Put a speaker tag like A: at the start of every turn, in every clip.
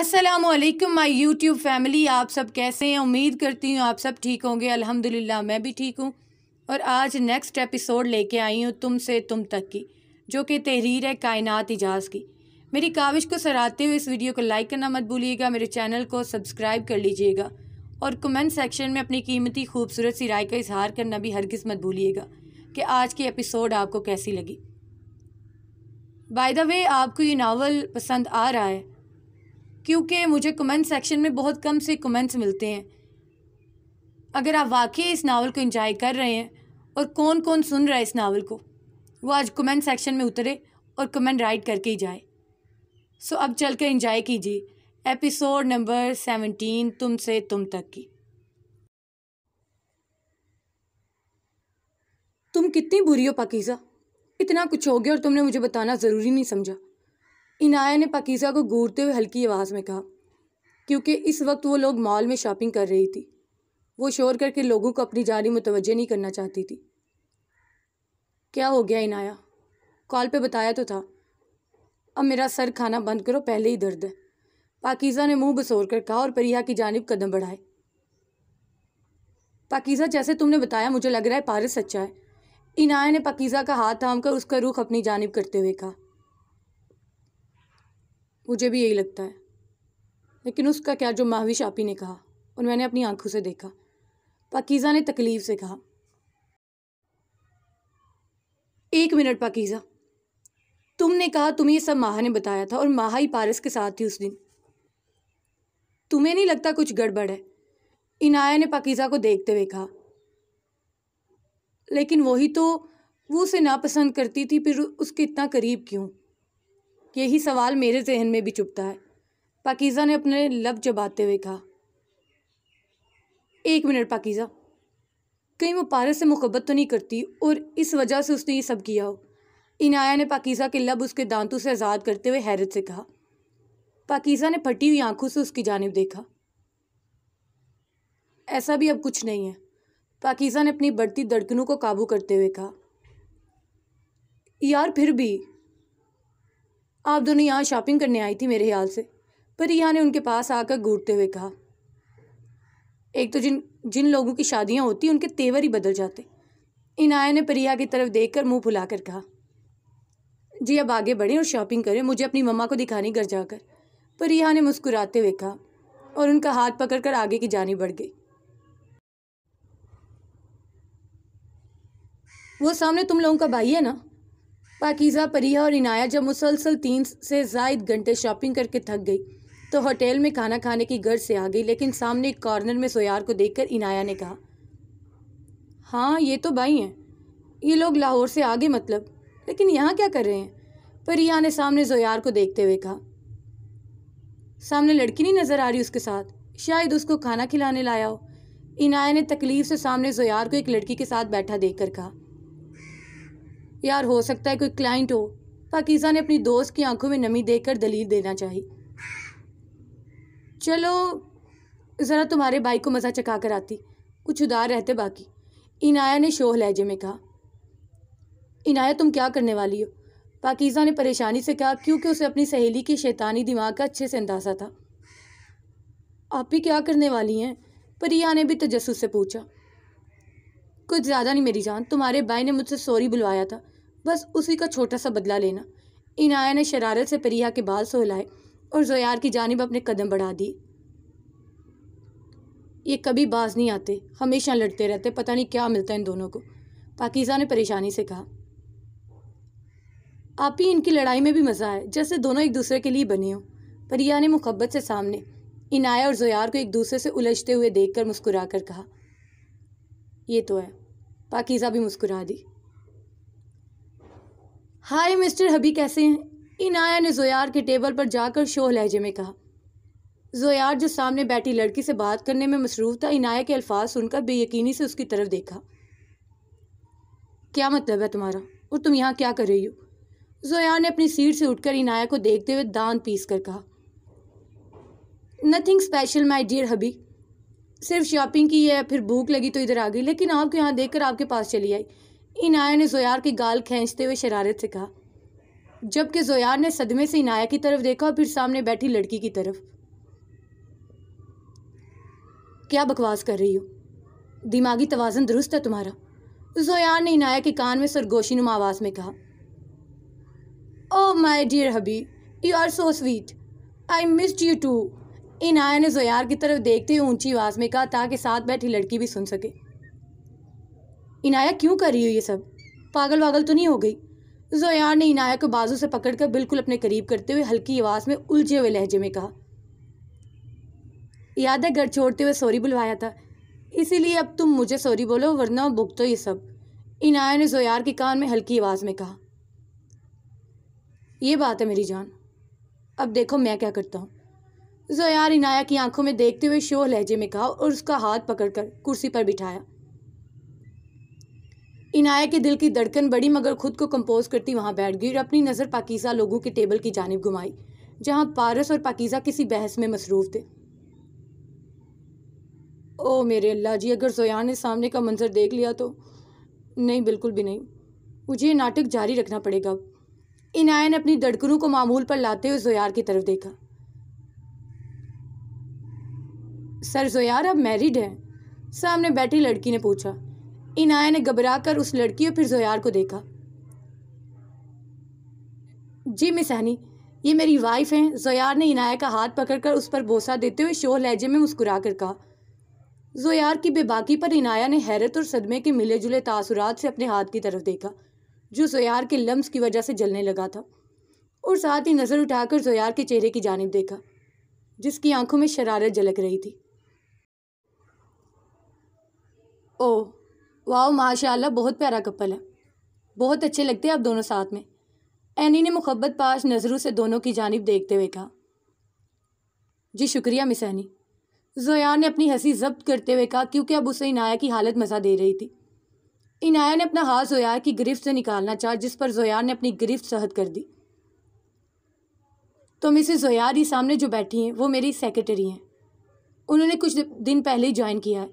A: अस्सलाम वालेकुम my YouTube family आप सब कैसे हैं उम्मीद करती हूँ आप सब ठीक होंगे अल्हम्दुलिल्लाह मैं भी ठीक हूँ और आज नेक्स्ट एपिसोड लेके आई हूँ तुम से तुम तक की जो कि तहरीर है कायनात इजाज़ की मेरी काविश को सराहते हुए इस वीडियो को लाइक करना मत भूलिएगा मेरे चैनल को सब्सक्राइब कर लीजिएगा और कमेंट सेक्शन में अपनी कीमती खूबसूरत सी राय का इजहार करना भी हरगिज़ मत भूलिएगा कि आज की एपिसोड आपको कैसी लगी बाय द वे आपको ये नावल पसंद आ रहा है क्योंकि मुझे कमेंट सेक्शन में बहुत कम से कमेंट्स मिलते हैं अगर आप वाकई इस नावल को इंजॉय कर रहे हैं और कौन कौन सुन रहा है इस नावल को वो आज कमेंट सेक्शन में उतरे और कमेंट राइट करके ही जाए सो अब चल कर इंजॉय कीजिए एपिसोड नंबर सेवनटीन तुम से तुम तक की तुम कितनी बुरी हो पाकिज़ा इतना कुछ हो गया और तुमने मुझे बताना ज़रूरी नहीं समझा इनाया ने पाकिज़ा को घूरते हुए हल्की आवाज़ में कहा क्योंकि इस वक्त वो लोग मॉल में शॉपिंग कर रही थी वो शोर करके लोगों को अपनी जारी मुतवजह नहीं करना चाहती थी क्या हो गया इनाया कॉल पे बताया तो था अब मेरा सर खाना बंद करो पहले ही दर्द है पाकिज़ा ने मुंह बसोर कर कहा और परिया की जानब कदम बढ़ाए पाकिज़ा जैसे तुमने बताया मुझे लग रहा है पारिस सच्चा है इनाया ने पाकिज़ा का हाथ थाम कर उसका रुख अपनी जानब करते हुए कहा मुझे भी यही लगता है लेकिन उसका क्या जो माहवी आपी ने कहा और मैंने अपनी आंखों से देखा पाकिज़ा ने तकलीफ़ से कहा एक मिनट पाकिज़ा तुमने कहा तुम्हें ये सब माहा ने बताया था और माहा ही पारस के साथ थी उस दिन तुम्हें नहीं लगता कुछ गड़बड़ है इनाया ने पाकिज़ा को देखते हुए कहा लेकिन वही तो वो उसे नापसंद करती थी फिर उसके इतना करीब क्यों यही सवाल मेरे जहन में भी चुपता है पाकिज़ा ने अपने लब चबाते हुए कहा एक मिनट पाकिज़ा कहीं वो पारस से मुहब्बत तो नहीं करती और इस वजह से उसने ये सब किया हो इनाया ने पाकिज़ा के लब उसके दांतों से आज़ाद करते हुए हैरत से कहा पाकिज़ा ने फटी हुई आंखों से उसकी जानब देखा ऐसा भी अब कुछ नहीं है पाकिज़ा ने अपनी बढ़ती धड़कनों को काबू करते हुए कहा यार फिर भी आप दोनों यहाँ शॉपिंग करने आई थी मेरे ख्याल से परिया ने उनके पास आकर घूरते हुए कहा एक तो जिन जिन लोगों की शादियाँ होती उनके तेवर ही बदल जाते इनाया ने परिया की तरफ देखकर मुंह कर कहा जी अब आगे बढ़ें और शॉपिंग करें मुझे अपनी मम्मा को दिखानी घर जाकर परिया ने मुस्कुराते हुए कहा और उनका हाथ पकड़कर आगे की जानी बढ़ गई वो सामने तुम लोगों का भाई है ना पाकिज़ा परिया और इनाया जब मुसलसल तीन से जायद घंटे शॉपिंग करके थक गई तो होटल में खाना खाने की गर्ज से आ गई लेकिन सामने एक कॉर्नर में सोयार को देखकर इनाया ने कहा हाँ ये तो भाई हैं ये लोग लाहौर से आगे मतलब लेकिन यहाँ क्या कर रहे हैं परिया ने सामने जोयार को देखते हुए कहा सामने लड़की नहीं नज़र आ रही उसके साथ शायद उसको खाना खिलाने लाया हो इनाया ने तकलीफ़ से सामने जोयार को एक लड़की के साथ बैठा देख कहा यार हो सकता है कोई क्लाइंट हो पाकिजा ने अपनी दोस्त की आंखों में नमी देकर दलील देना चाहिए चलो ज़रा तुम्हारे भाई को मज़ा चका कर आती कुछ उदार रहते बाकी इनाया ने शोह लहजे में कहा इनाया तुम क्या करने वाली हो पाकिज़ा ने परेशानी से कहा क्योंकि उसे अपनी सहेली की शैतानी दिमाग का अच्छे से अंदाज़ा था आप भी क्या करने वाली हैं परिया ने भी तजस्स से पूछा कुछ ज़्यादा नहीं मेरी जान तुम्हारे भाई ने मुझसे सॉरी बुलवाया था बस उसी का छोटा सा बदला लेना इनाया ने शरारत से परिया के बाल सोहलाए और जोयार की जानब अपने कदम बढ़ा दिए ये कभी बाज नहीं आते हमेशा लड़ते रहते पता नहीं क्या मिलता है इन दोनों को पाकिजा ने परेशानी से कहा आप ही इनकी लड़ाई में भी मज़ा है जैसे दोनों एक दूसरे के लिए बने हो परिया ने मुहबत से सामने इनाया और जोयार को एक दूसरे से उलझते हुए देखकर मुस्कुरा कर कहा ये तो है पाकिज़ा भी मुस्कुरा दी हाय मिस्टर हबी कैसे हैं इनाया ने जोयार के टेबल पर जाकर शोह लहजे में कहा जोयार जो सामने बैठी लड़की से बात करने में मसरूफ था इनाया के अल्फाज सुनकर बेयकीनी से उसकी तरफ देखा क्या मतलब है तुम्हारा और तुम यहाँ क्या कर रही हो जोयार ने अपनी सीट से उठकर इनाया को देखते हुए दान पीस कर कहा nothing special my dear hubby सिर्फ शॉपिंग की है फिर भूख लगी तो इधर आ गई लेकिन आपको यहाँ देखकर आपके पास चली आई इनाया ने जोयार की गाल खींचते हुए शरारत से कहा जबकि जोयार ने सदमे से इनाया की तरफ देखा और फिर सामने बैठी लड़की की तरफ क्या बकवास कर रही हो दिमागी तोज़न दुरुस्त है तुम्हारा जोयार ने इनाया के कान में सरगोशी नुमा आवाज़ में कहा oh my dear hubby you are so sweet I missed you too Inaya ने जोयार की तरफ देखते हुए ऊंची आवाज़ में कहा ताकि साथ बैठी लड़की भी सुन सके इनाया क्यों कर रही हो ये सब पागल वागल तो नहीं हो गई जोयान ने इनाया को बाजू से पकड़कर बिल्कुल अपने करीब करते हुए हल्की आवाज़ में उलझे हुए लहजे में कहा याद है घर छोड़ते हुए सॉरी बुलवाया था इसीलिए अब तुम मुझे सॉरी बोलो वरना बुक तो ये सब इनाया ने जोयार के कान में हल्की आवाज़ में कहा ये बात है मेरी जान अब देखो मैं क्या करता हूँ जोयार इनाया की आंखों में देखते हुए शोर लहजे में कहा और उसका हाथ पकड़कर कुर्सी पर बिठाया इनाया के दिल की धड़कन बड़ी मगर खुद को कंपोज करती वहाँ बैठ गई और अपनी नज़र पाकिज़ा लोगों के टेबल की जानब घुमाई जहाँ पारस और पाकिज़ा किसी बहस में मसरूफ़ थे ओ मेरे अल्लाह जी अगर जोयान ने सामने का मंजर देख लिया तो नहीं बिल्कुल भी नहीं मुझे ये नाटक जारी रखना पड़ेगा इनाया ने अपनी धड़कनों को मामूल पर लाते हुए जोयार की तरफ देखा सर जोयार अब मैरिड है सामने बैठी लड़की ने पूछा इनाया ने घबराकर उस लड़की और फिर जोयार को देखा जी मिस हनी ये मेरी वाइफ हैं जोयार ने इनाया का हाथ पकड़कर उस पर बोसा देते हुए शोर लहजे में मुस्कुरा कर कहा जोयार की बेबाकी पर इनाया ने हैरत और सदमे के मिले जुले तासुरात से अपने हाथ की तरफ देखा जो जोयार के लम्स की वजह से जलने लगा था और साथ ही नज़र उठाकर जोयार के चेहरे की जानब देखा जिसकी आंखों में शरारत झलक रही थी ओ वाह माशाल्लाह बहुत प्यारा कपल है बहुत अच्छे लगते हैं आप दोनों साथ में एनी ने मुहब्बत पास नज़रों से दोनों की जानब देखते हुए कहा जी शुक्रिया मिस एनी जोया ने अपनी हंसी जब्त करते हुए कहा क्योंकि अब उसे इनाया की हालत मज़ा दे रही थी इनाया ने अपना हाथ जोया की गिरफ्त से निकालना चाह जिस पर जोया ने अपनी गिरफ्त सहद कर दी तो मिसे जोयार ही सामने जो बैठी हैं वो मेरी सेक्रेटरी हैं उन्होंने कुछ दिन पहले ही ज्वाइन किया है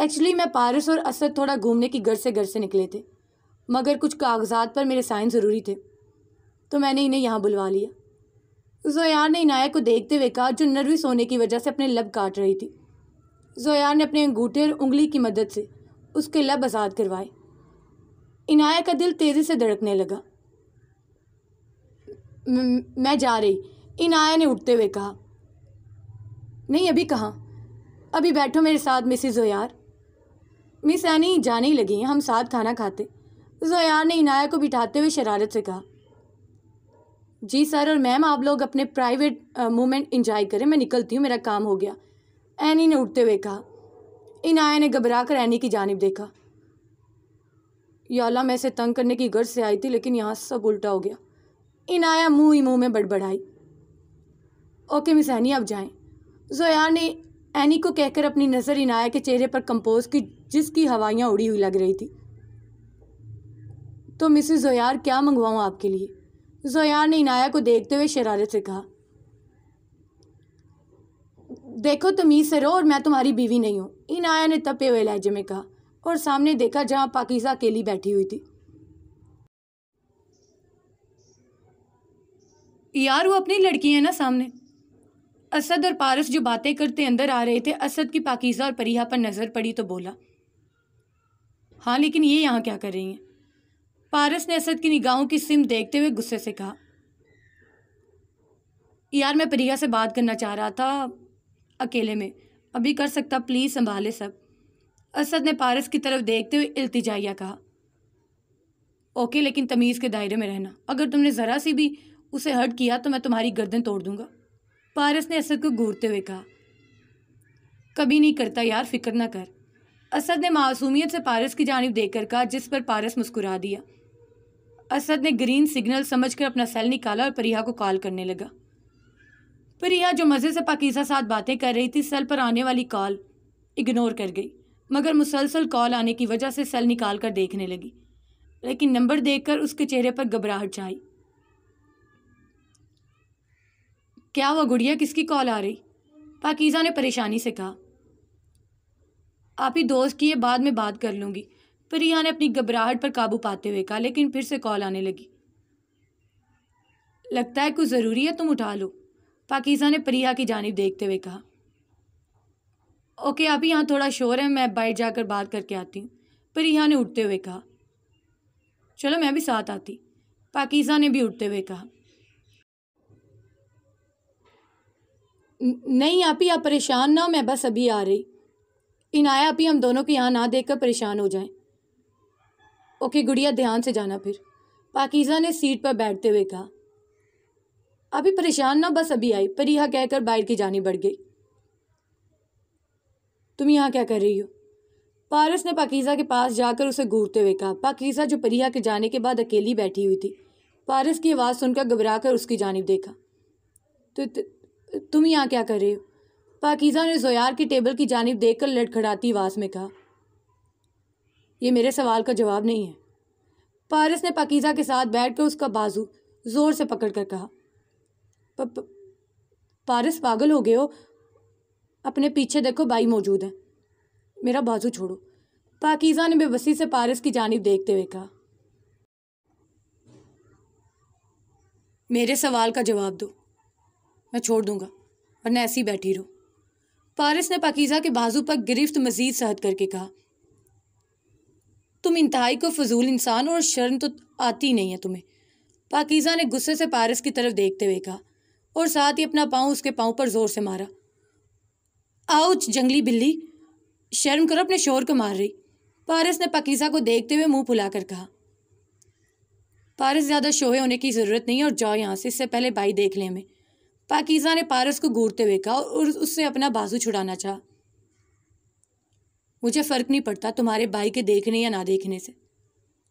A: एक्चुअली मैं पारस और असद थोड़ा घूमने की घर से घर से निकले थे मगर कुछ कागजात पर मेरे साइन ज़रूरी थे तो मैंने इन्हें यहाँ बुलवा लिया जोयार ने इनायक को देखते हुए कहा जो नर्वस होने की वजह से अपने लब काट रही थी जोयार ने अपने अंगूठे और उंगली की मदद से उसके लब आज़ाद करवाए इनायक का दिल तेज़ी से धड़कने लगा मैं जा रही इनाया ने उठते हुए कहा नहीं अभी कहाँ अभी बैठो मेरे साथ मिसिज़ यार मिस एनी जाने ही लगी हम साथ खाना खाते जोयार ने इनाया को बिठाते हुए शरारत से कहा जी सर और मैम आप लोग अपने प्राइवेट मोमेंट इंजॉय करें मैं निकलती हूँ मेरा काम हो गया एनी ने उठते हुए कहा इनाया ने घबरा कर एनी की जानब देखा याला मैं इसे तंग करने की गर्ज से आई थी लेकिन यहाँ सब उल्टा हो गया इनाया मुँह ही मुँह में बड़बड़ाई ओके मिस एनी आप जाएं जोयार ने एनी को कहकर अपनी नज़र इनाया के चेहरे पर कंपोज की जिसकी हवाइयाँ उड़ी हुई लग रही थी तो मिसिस जोयार क्या मंगवाऊँ आपके लिए जोयार ने इनाया को देखते हुए शरारत से कहा देखो तमीज़ से रहो और मैं तुम्हारी बीवी नहीं हूँ इनाया ने तपे हुए लहजे में कहा और सामने देखा जहाँ पाकिजा अकेली बैठी हुई थी यार वो अपनी लड़की है ना सामने असद और पारस जो बातें करते अंदर आ रहे थे असद की पाकिज़ा और परिहा पर नज़र पड़ी तो बोला हाँ लेकिन ये यहाँ क्या कर रही हैं पारस ने असद की निगाहों की सिम देखते हुए गुस्से से कहा यार मैं परिया से बात करना चाह रहा था अकेले में अभी कर सकता प्लीज़ संभाले सब असद ने पारस की तरफ देखते हुए इल्तिजाइया कहा ओके लेकिन तमीज़ के दायरे में रहना अगर तुमने ज़रा सी भी उसे हर्ट किया तो मैं तुम्हारी गर्दन तोड़ दूंगा पारस ने असद को घूरते हुए कहा कभी नहीं करता यार फिक्र ना कर असद ने मासूमियत से पारस की जानब कर कहा जिस पर पारस मुस्कुरा दिया असद ने ग्रीन सिग्नल समझकर अपना सेल निकाला और परिया को कॉल करने लगा परिया जो मज़े से पाकिजा साथ बातें कर रही थी सेल पर आने वाली कॉल इग्नोर कर गई मगर मुसलसल कॉल आने की वजह से सेल निकाल कर देखने लगी लेकिन नंबर देखकर उसके चेहरे पर घबराहट छाई क्या हुआ गुड़िया किसकी कॉल आ रही पाकिज़ा ने परेशानी से कहा आप ही दोस्त की है बाद में बात कर लूँगी प्रिया ने अपनी घबराहट पर काबू पाते हुए कहा लेकिन फिर से कॉल आने लगी लगता है कुछ ज़रूरी है तुम उठा लो पाकिज़ा ने प्रिया की जानब देखते हुए कहा ओके आप ही यहाँ थोड़ा शोर है मैं बाइट जाकर बात करके आती हूँ प्रिया ने उठते हुए कहा चलो मैं भी साथ आती पाकिज़ा ने भी उठते हुए कहा नहीं ही आप परेशान ना हो मैं बस अभी आ रही इन आप ही हम दोनों के यहाँ ना देख कर परेशान हो जाएं ओके गुड़िया ध्यान से जाना फिर पाकिज़ा ने सीट पर बैठते हुए कहा अभी परेशान ना बस अभी आई यहाँ कहकर बाहर की जानी बढ़ गई तुम यहाँ क्या कर रही हो पारस ने पाकिज़ा के पास जाकर उसे घूरते हुए कहा पाकिज़ा जो परिया के जाने के बाद अकेली बैठी हुई थी पारस की आवाज़ सुनकर घबरा कर उसकी जानब देखा तो तुम यहाँ क्या कर रहे हो पाकिज़ा ने जोयार की टेबल की जानब देख कर लटखड़ाती आवाज़ में कहा यह मेरे सवाल का जवाब नहीं है पारस ने पाकिज़ा के साथ बैठ कर उसका बाजू ज़ोर से पकड़ कर कहा प, प, पारस पागल हो गए हो अपने पीछे देखो बाई मौजूद है मेरा बाजू छोड़ो पाकिज़ा ने बेबसी से पारस की जानब देखते हुए कहा मेरे सवाल का जवाब दो मैं छोड़ दूंगा वरना ऐसी बैठी रहो पारिस ने पाकिज़ा के बाजू पर गिरफ्त मजीद सहद करके कहा तुम इंतहाई को फजूल इंसान और शर्म तो आती नहीं है तुम्हें पाकिज़ा ने गुस्से से पारिस की तरफ देखते हुए कहा और साथ ही अपना पाँव उसके पाँव पर ज़ोर से मारा आओ जंगली बिल्ली शर्म करो अपने शोर को मार रही पारिस ने पाकिज़ा को देखते हुए मुंह फुलाकर कहा पारिस ज़्यादा शोहे होने की ज़रूरत नहीं है और जाओ यहाँ से इससे पहले बाई देख लें हमें पाकिजा ने पारस को घूरते हुए कहा और उससे अपना बाजू छुड़ाना चाह मुझे फ़र्क नहीं पड़ता तुम्हारे भाई के देखने या ना देखने से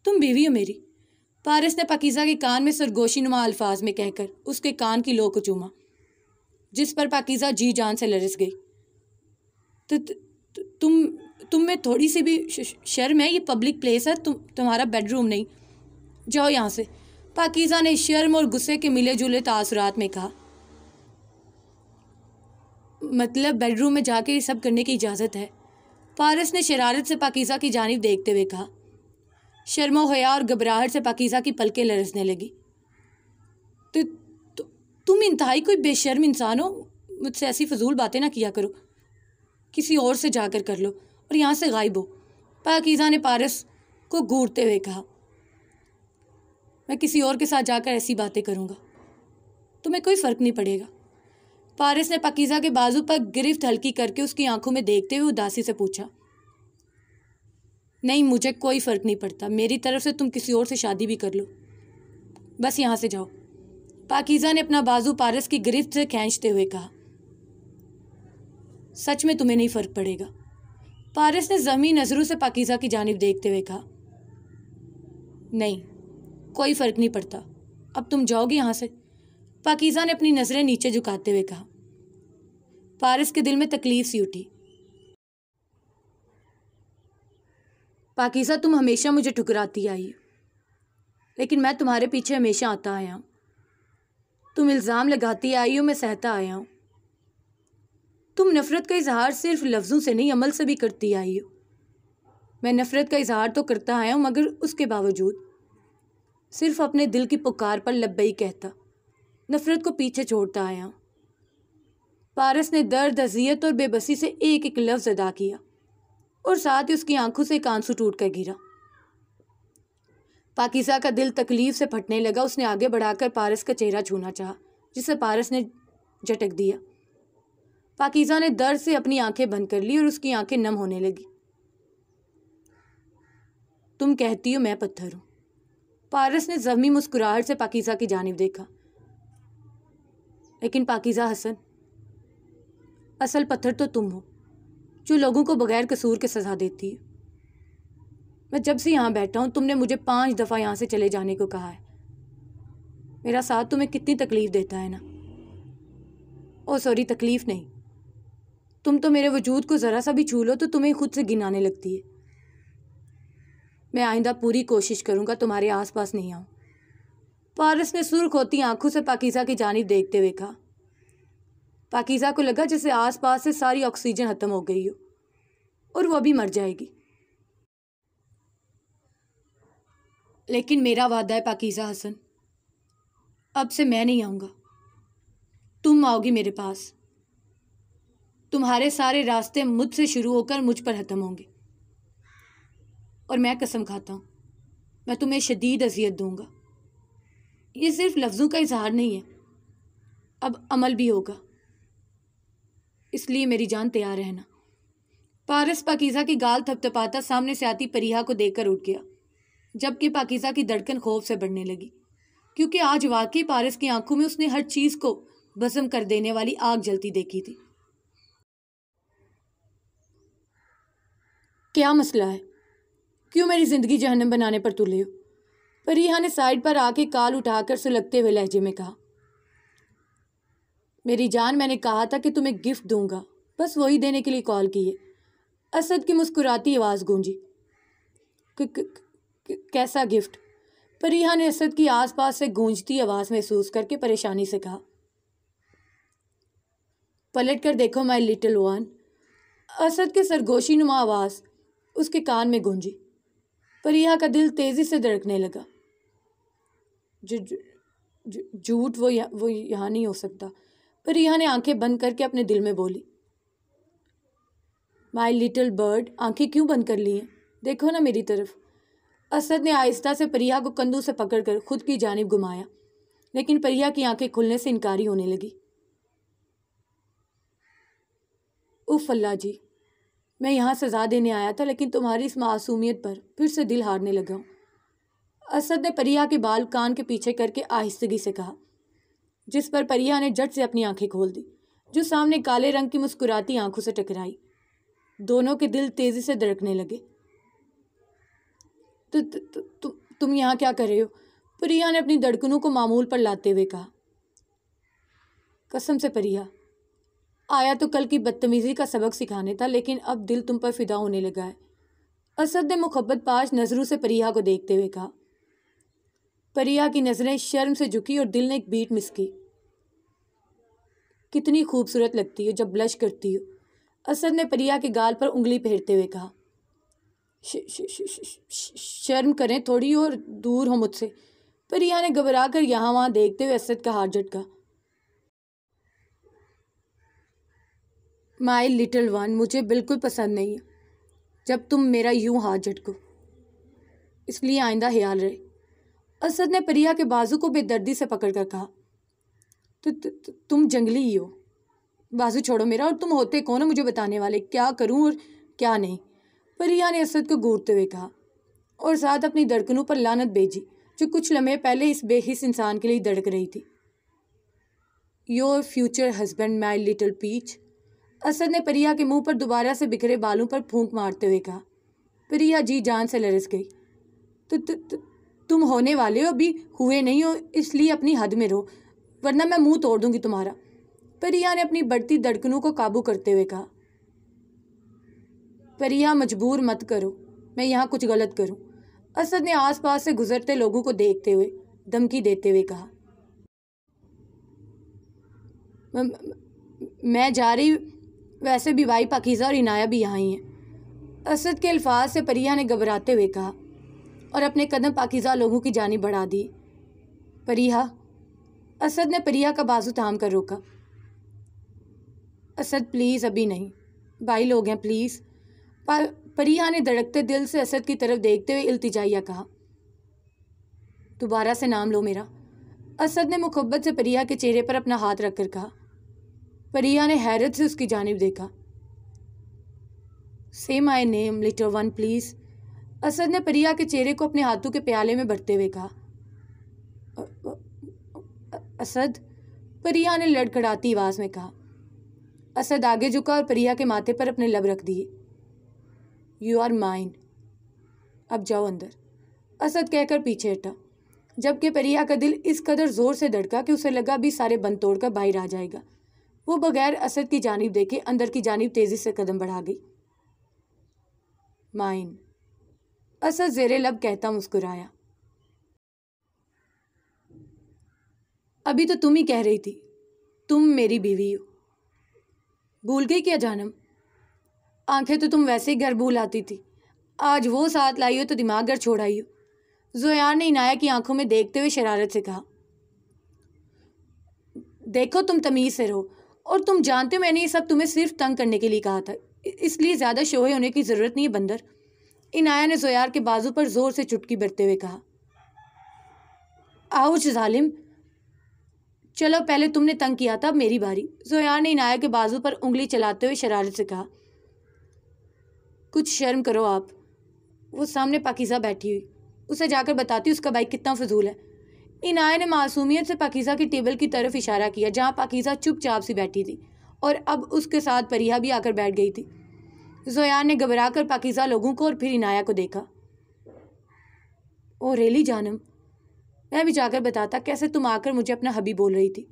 A: तुम बीवी हो मेरी पारस ने पाकिजा के कान में सरगोशी नुमा अल्फाज में कहकर उसके कान की लो को चूमा जिस पर पाकिजा जी जान से लरस गई तो तुम तुम में थोड़ी सी भी शर्म है ये पब्लिक प्लेस है तुम तुम्हारा बेडरूम नहीं जाओ यहाँ से पाकिजा ने शर्म और गुस्से के मिले जुले तासरात में कहा मतलब बेडरूम में जाके ये सब करने की इजाज़त है फारस ने शरारत से पाकिज़ा की जानब देखते हुए कहा शर्मा होया और घबराहट से पाकिज़ा की पलकें लरसने लगी तो, तो तुम इंतहाई कोई बेशर्म इंसान हो मुझसे ऐसी फजूल बातें ना किया करो किसी और से जाकर कर लो और यहाँ से गायब हो पाकिज़ा ने पारस को घूरते हुए कहा मैं किसी और के साथ जाकर ऐसी बातें करूँगा तुम्हें कोई फ़र्क नहीं पड़ेगा फारिस ने पकीज़ा के बाजू पर गिरफ्त हल्की करके उसकी आंखों में देखते हुए उदासी से पूछा नहीं मुझे कोई फ़र्क नहीं पड़ता मेरी तरफ से तुम किसी और से शादी भी कर लो बस यहाँ से जाओ पाकिज़ा ने अपना बाजू पारस की गिरफ्त से खींचते हुए कहा सच में तुम्हें नहीं फ़र्क पड़ेगा पारस ने ज़मी नज़रों से पाकिज़ा की जानब देखते हुए कहा नहीं कोई फ़र्क नहीं पड़ता अब तुम जाओगे यहाँ से पाकिज़ा ने अपनी नज़रें नीचे झुकाते हुए कहा पारिस के दिल में तकलीफ सी उठी पाकिज़ा तुम हमेशा मुझे ठुकराती आई लेकिन मैं तुम्हारे पीछे हमेशा आता आया हूँ तुम इल्ज़ाम लगाती आई हो मैं सहता आया हूँ तुम नफ़रत का इजहार सिर्फ लफ्ज़ों से नहीं अमल से भी करती आई हो मैं नफ़रत का इजहार तो करता आया हूँ मगर उसके बावजूद सिर्फ अपने दिल की पुकार पर लब्बई कहता नफरत को पीछे छोड़ता आया पारस ने दर्द अजियत और बेबसी से एक एक लफ्ज़ अदा किया और साथ ही उसकी आंखों से एक आंसू टूट कर गिरा पाकिजा का दिल तकलीफ से फटने लगा उसने आगे बढ़ाकर पारस का चेहरा छूना चाहा जिसे पारस ने झटक दिया पाकिजा ने दर्द से अपनी आंखें बंद कर ली और उसकी आंखें नम होने लगी तुम कहती हो मैं पत्थर हूं पारस ने जमी मुस्कुराहट से पाकिजा की जानब देखा लेकिन पाकिज़ा हसन असल पत्थर तो तुम हो जो लोगों को बगैर कसूर के सज़ा देती है मैं जब से यहाँ बैठा हूँ तुमने मुझे पाँच दफ़ा यहाँ से चले जाने को कहा है मेरा साथ तुम्हें कितनी तकलीफ़ देता है ना ओ सॉरी तकलीफ़ नहीं तुम तो मेरे वजूद को ज़रा सा भी छू लो तो तुम्हें खुद से गिनाने लगती है मैं आइंदा पूरी कोशिश करूँगा तुम्हारे आस पास नहीं आऊँ पारस ने सुर्ख होती आंखों से पाकिज़ा की जानब देखते हुए कहा पाकिज़ा को लगा जैसे आसपास से सारी ऑक्सीजन ख़त्म हो गई हो और वह भी मर जाएगी लेकिन मेरा वादा है पाकिज़ा हसन अब से मैं नहीं आऊँगा तुम आओगी मेरे पास तुम्हारे सारे रास्ते मुझसे शुरू होकर मुझ पर ख़त्म होंगे और मैं कसम खाता हूँ मैं तुम्हें शदीद अजियत दूँगा ये सिर्फ लफ्ज़ों का इजहार नहीं है अब अमल भी होगा इसलिए मेरी जान तैयार रहना पारस पाकिज़ा की गाल थपथपाता सामने से आती परिहा को देखकर उठ गया जबकि पाकिज़ा की धड़कन खौफ से बढ़ने लगी क्योंकि आज वाकई पारस की आंखों में उसने हर चीज़ को भस्म कर देने वाली आग जलती देखी थी क्या मसला है क्यों मेरी ज़िंदगी जहनम बनाने पर तुले हो परिया ने साइड पर आके काल उठाकर सुलगते हुए लहजे में कहा मेरी जान मैंने कहा था कि तुम्हें गिफ्ट दूंगा बस वही देने के लिए कॉल की है असद की मुस्कुराती आवाज़ गूंजी कैसा गिफ्ट परिहा ने असद की आसपास से गूंजती आवाज़ महसूस करके परेशानी से कहा पलट कर देखो माई लिटिल वन असद के सरगोशी नुमा आवाज़ उसके कान में गूंजी परिया का दिल तेज़ी से धड़कने लगा जो झूठ वो यहाँ वो यहाँ नहीं हो सकता पर रिहा ने आंखें बंद करके अपने दिल में बोली माई लिटिल बर्ड आंखें क्यों बंद कर ली हैं देखो ना मेरी तरफ असद ने आहिस्ता से परिया को कंधों से पकड़कर खुद की जानब घुमाया लेकिन परिया की आंखें खुलने से इनकारी होने लगी उफ अल्लाह जी मैं यहाँ सज़ा देने आया था लेकिन तुम्हारी इस मासूमियत पर फिर से दिल हारने लगा हूँ असद ने परिया के बाल कान के पीछे करके आहिस्तगी से कहा जिस पर परिया ने जट से अपनी आंखें खोल दी जो सामने काले रंग की मुस्कुराती आंखों से टकराई दोनों के दिल तेजी से धड़कने लगे तो तु, तु, तु, तुम यहाँ क्या कर रहे हो परिया ने अपनी धड़कनों को मामूल पर लाते हुए कहा कसम से परिया आया तो कल की बदतमीज़ी का सबक सिखाने था लेकिन अब दिल तुम पर फिदा होने लगा है असद ने मुहब्बत पाश नज़रों से परिया को देखते हुए कहा परिया की नज़रें शर्म से झुकी और दिल ने एक बीट मिस की कितनी खूबसूरत लगती हो जब ब्लश करती हो असद ने परिया के गाल पर उंगली फेरते हुए कहा शर्म करें थोड़ी और दूर हो मुझसे परिया ने घबरा कर यहाँ वहाँ देखते हुए असद का हाथ झटका माई लिटल वन मुझे बिल्कुल पसंद नहीं है जब तुम मेरा यूं हाथ झटको इसलिए आइंदा ख्याल रहे असद ने परिया के बाजू को बेदर्दी से पकड़कर कहा तो तु, तु, तुम जंगली ही हो बाजू छोड़ो मेरा और तुम होते कौन हो मुझे बताने वाले क्या करूं और क्या नहीं परिया ने असद को घूरते हुए कहा और साथ अपनी धड़कनों पर लानत भेजी जो कुछ लम्हे पहले इस बेहिस इंसान के लिए धड़क रही थी your future husband my little peach Asad ने परिया के मुंह पर दोबारा से बिखरे बालों पर फूंक मारते हुए कहा परिया जी जान से लरस गई तो तुम होने वाले हो अभी हुए नहीं हो इसलिए अपनी हद में रहो वरना मैं मुंह तोड़ दूंगी तुम्हारा परिया ने अपनी बढ़ती धड़कनों को काबू करते हुए कहा परिया मजबूर मत करो मैं यहाँ कुछ गलत करूँ असद ने आसपास से गुजरते लोगों को देखते हुए धमकी देते हुए कहा मैं जा रही वैसे भी भाई पाकिज़ा और इनाया भी यहाँ ही हैं असद के अल्फाज से परिया ने घबराते हुए कहा और अपने कदम पाकिजा लोगों की जानी बढ़ा दी परिया असद ने परिया का बाजू थाम कर रोका असद प्लीज़ अभी नहीं भाई लोग हैं प्लीज़ परिया ने धड़कते दिल से असद की तरफ देखते हुए इल्तिजाइया कहा दोबारा से नाम लो मेरा असद ने मुहब्बत से परिया के चेहरे पर अपना हाथ रखकर कहा परिया ने हैरत से उसकी जानब देखा same I name litter one please Asad ने परिया के चेहरे को अपने हाथों के प्याले में भरते हुए कहा असद परिया ने लड़खड़ाती आवाज़ में कहा असद आगे झुका और परिया के माथे पर अपने लब रख दिए यू आर माइन अब जाओ अंदर असद कहकर पीछे हटा जबकि परिया का दिल इस कदर ज़ोर से धड़का कि उसे लगा भी सारे बंद तोड़कर बाहर आ जाएगा वो बगैर असद की जानब देखे अंदर की जानब तेज़ी से कदम बढ़ा गई माइन असद जेर लब कहता मुस्कुराया अभी तो तुम ही कह रही थी तुम मेरी बीवी हो भूल गई क्या जानम आंखें तो तुम वैसे ही घर भूल आती थी आज वो साथ लाई हो तो दिमाग घर छोड़ आई हो जोयान ने इनाया की आंखों में देखते हुए शरारत से कहा देखो तुम तमीज़ से रहो और तुम जानते हो मैंने ये सब तुम्हें सिर्फ तंग करने के लिए कहा था इसलिए ज़्यादा शोहे होने की ज़रूरत नहीं है बंदर इनाया ने जोयार के बाजू पर जोर से चुटकी बरते हुए कहा आउच जालिम चलो पहले तुमने तंग किया था मेरी बारी जोयार ने इनाया के बाजू पर उंगली चलाते हुए शरारत से कहा कुछ शर्म करो आप वो सामने पाकिज़ा बैठी हुई उसे जाकर बताती उसका बाइक कितना फजूल है इनाया ने मासूमियत से पाकिज़ा की टेबल की तरफ इशारा किया जहाँ पाकिज़ा चुपचाप सी बैठी थी और अब उसके साथ परिया भी आकर बैठ गई थी जोयान ने घबराकर पाकिजा लोगों को और फिर इनाया को देखा ओ रेली जानम मैं भी जाकर बताता कैसे तुम आकर मुझे अपना हबी बोल रही थी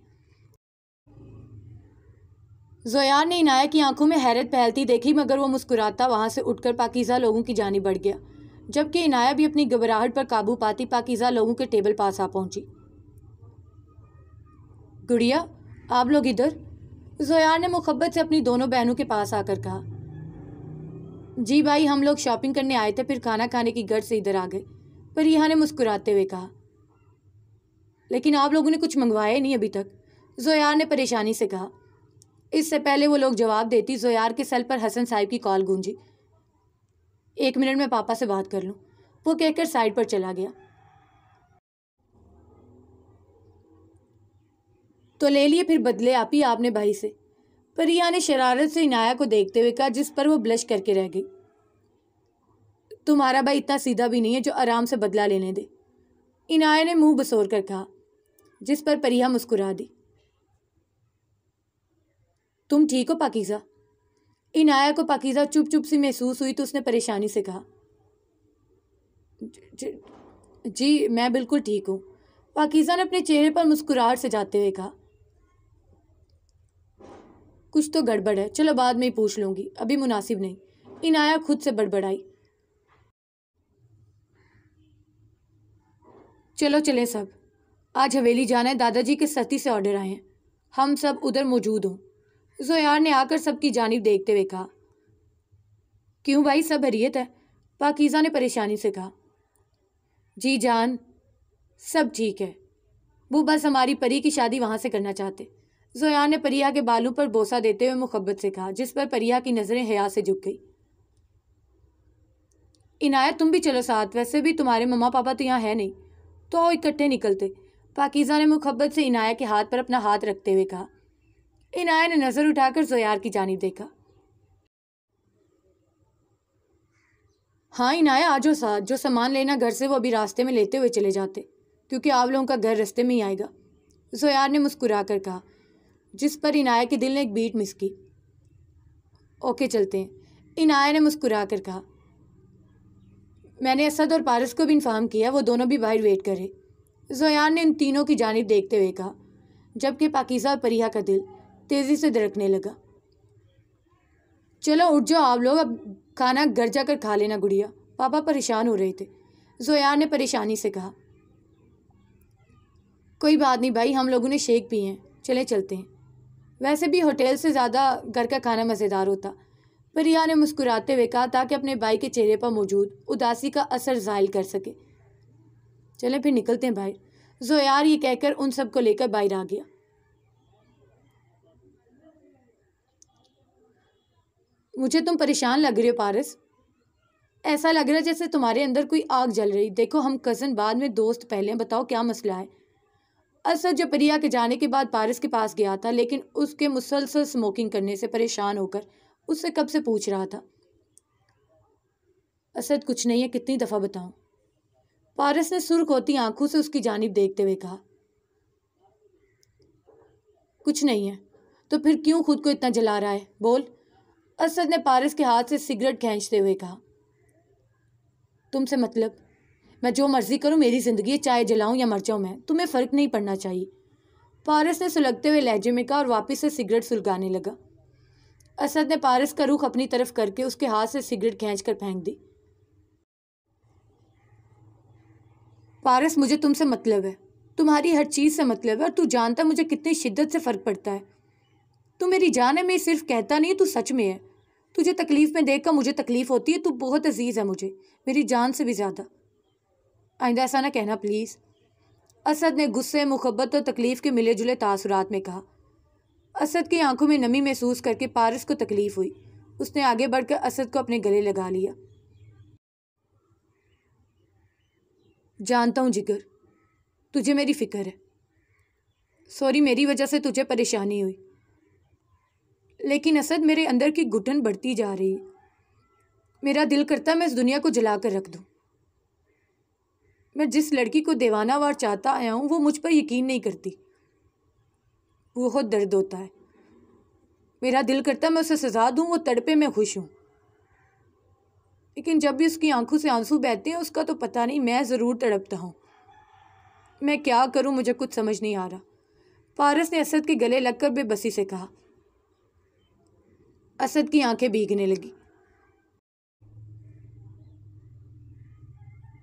A: जोयान ने इनाया की आंखों में हैरत फैलती देखी मगर वो मुस्कुराता वहाँ से उठकर पाकिजा लोगों की जानी बढ़ गया जबकि इनाया भी अपनी घबराहट पर काबू पाती पाकिजा लोगों के टेबल पास आ पहुंची गुड़िया आप लोग इधर जोयान ने मुहब्बत से अपनी दोनों बहनों के पास आकर कहा जी भाई हम लोग शॉपिंग करने आए थे फिर खाना खाने की गर्ज से इधर आ गए पर यहाँ ने मुस्कुराते हुए कहा लेकिन आप लोगों ने कुछ मंगवाया नहीं अभी तक जोयार ने परेशानी से कहा इससे पहले वो लोग जवाब देती जोयार के सेल पर हसन साहिब की कॉल गूंजी एक मिनट में पापा से बात कर लूँ वो कहकर साइड पर चला गया तो ले लिए फिर बदले आप ही आपने भाई से परिया ने शरारत से इनाया को देखते हुए कहा जिस पर वो ब्लश करके रह गई तुम्हारा भाई इतना सीधा भी नहीं है जो आराम से बदला लेने दे इनाया ने मुंह बसोर कर कहा जिस पर परिया मुस्कुरा दी तुम ठीक हो पाकिज़ा इनाया को पाकिज़ा चुप चुप सी महसूस हुई तो उसने परेशानी से कहा जी मैं बिल्कुल ठीक हूँ पाकिज़ा ने अपने चेहरे पर मुस्कुराहट से जाते हुए कहा कुछ तो गड़बड़ है चलो बाद में ही पूछ लूंगी अभी मुनासिब नहीं इनाया खुद से बड़बड़ाई चलो चले सब आज हवेली जाना है दादाजी के सती से ऑर्डर आए हैं हम सब उधर मौजूद हों जोयार ने आकर सबकी जानब देखते हुए कहा क्यों भाई सब हरियत है पाकिज़ा ने परेशानी से कहा जी जान सब ठीक है वो बस हमारी परी की शादी वहाँ से करना चाहते जोयान ने परिया के बालू पर बोसा देते हुए मुहब्बत से कहा जिस पर परिया की नज़रें हया से झुक गई इनायत तुम भी चलो साथ वैसे भी तुम्हारे मम्मा पापा तो यहाँ है नहीं तो इकट्ठे निकलते पाकिज़ा ने मुहब्बत से इनायत के हाथ पर अपना हाथ रखते हुए कहा इनाया ने नज़र उठाकर जोयार की जानब देखा हाँ इनाया आज साथ जो सामान लेना घर से वो अभी रास्ते में लेते हुए चले जाते क्योंकि आप लोगों का घर रास्ते में ही आएगा जोयार ने मुस्कुरा कर कहा जिस पर इनाया के दिल ने एक बीट मिस की ओके चलते हैं इनाया ने मुस्कुरा कर कहा मैंने असद और पारस को भी इन्फॉर्म किया वो दोनों भी बाहर वेट करे जोयान ने इन तीनों की जानब देखते हुए कहा जबकि पाकिज़ा और परिया का दिल तेज़ी से दरकने लगा चलो उठ जाओ आप लोग अब खाना घर जाकर खा लेना गुड़िया पापा परेशान हो रहे थे जोयान ने परेशानी से कहा कोई बात नहीं भाई हम लोगों ने शेक पिए हैं चले चलते हैं वैसे भी होटल से ज़्यादा घर का खाना मज़ेदार होता परिया ने मुस्कुराते हुए कहा ताकि अपने भाई के चेहरे पर मौजूद उदासी का असर जाहिर कर सके चले फिर निकलते हैं भाई जोयार ये कहकर उन सबको लेकर बाहर आ गया मुझे तुम परेशान लग रहे हो पारस ऐसा लग रहा है जैसे तुम्हारे अंदर कोई आग जल रही देखो हम कज़न बाद में दोस्त पहले बताओ क्या मसला है असद प्रिया के जाने के बाद पारिस के पास गया था लेकिन उसके मुसलसल स्मोकिंग करने से परेशान होकर उससे कब से पूछ रहा था असद कुछ नहीं है कितनी दफ़ा बताऊं पारस ने सुर्ख होती आंखों से उसकी जानब देखते हुए कहा कुछ नहीं है तो फिर क्यों खुद को इतना जला रहा है बोल असद ने पारस के हाथ से सिगरेट खींचते हुए कहा तुमसे मतलब मैं जो मर्जी करूँ मेरी ज़िंदगी चाहे जलाऊँ या मर जाऊँ मैं तुम्हें फ़र्क नहीं पड़ना चाहिए पारस ने सुलगते हुए लहजे में कहा और वापस से सिगरेट सुलगाने लगा असद ने पारस का रुख अपनी तरफ करके उसके हाथ से सिगरेट खींच कर फेंक दी पारस मुझे तुमसे मतलब है तुम्हारी हर चीज़ से मतलब है और तू जानता मुझे कितनी शिद्दत से फ़र्क पड़ता है तू मेरी जान है मैं सिर्फ कहता नहीं तू सच में है तुझे तकलीफ़ में देख कर मुझे तकलीफ़ होती है तू बहुत अजीज़ है मुझे मेरी जान से भी ज़्यादा आइंदा ऐसा ना कहना प्लीज़ असद ने गुस्से मुहब्बत और तकलीफ़ के मिले जुले तासुरात में कहा असद की आंखों में नमी महसूस करके पारस को तकलीफ़ हुई उसने आगे बढ़कर असद को अपने गले लगा लिया जानता हूँ जिगर तुझे मेरी फ़िक्र है सॉरी मेरी वजह से तुझे परेशानी हुई लेकिन असद मेरे अंदर की घुटन बढ़ती जा रही है मेरा दिल करता मैं इस दुनिया को जला कर रख दूँ मैं जिस लड़की को देवाना वार चाहता आया हूँ वो मुझ पर यकीन नहीं करती बहुत दर्द होता है मेरा दिल करता है मैं उसे सजा दूँ वो तड़पे मैं खुश हूँ लेकिन जब भी उसकी आंखों से आंसू बहते हैं उसका तो पता नहीं मैं ज़रूर तड़पता हूँ मैं क्या करूँ मुझे कुछ समझ नहीं आ रहा पारस ने असद के गले लगकर बेबसी से कहा असद की आंखें भीगने लगी